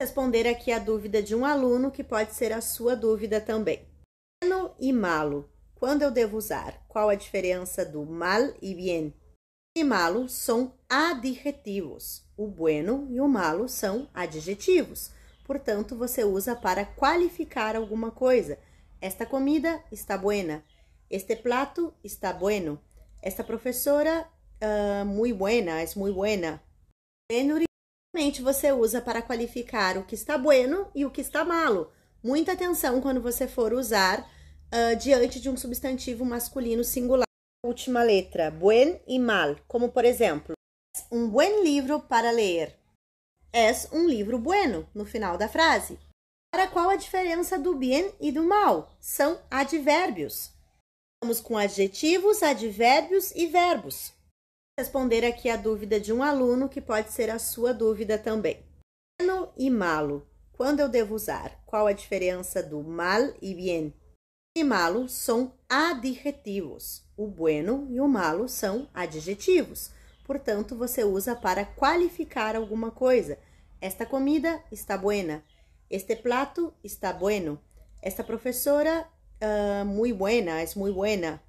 responder aqui a dúvida de um aluno, que pode ser a sua dúvida também. Bueno e malo. Quando eu devo usar? Qual a diferença do mal e bien? E malo são adjetivos. O bueno e o malo são adjetivos. Portanto, você usa para qualificar alguma coisa. Esta comida está buena. Este plato está bueno. Esta professora, uh, muy buena, es muy buena. Normalmente você usa para qualificar o que está bueno e o que está malo. Muita atenção quando você for usar uh, diante de um substantivo masculino singular. Última letra, buen e mal, como por exemplo, um buen livro para ler. És um livro bueno, no final da frase. Para qual a diferença do bien e do mal? São advérbios. Vamos com adjetivos, advérbios e verbos responder aqui a dúvida de um aluno, que pode ser a sua dúvida também. Bueno e malo. Quando eu devo usar? Qual a diferença do mal e bien? E malo são adjetivos. O bueno e o malo são adjetivos. Portanto, você usa para qualificar alguma coisa. Esta comida está buena. Este plato está bueno. Esta professora, uh, muy buena, es muy buena.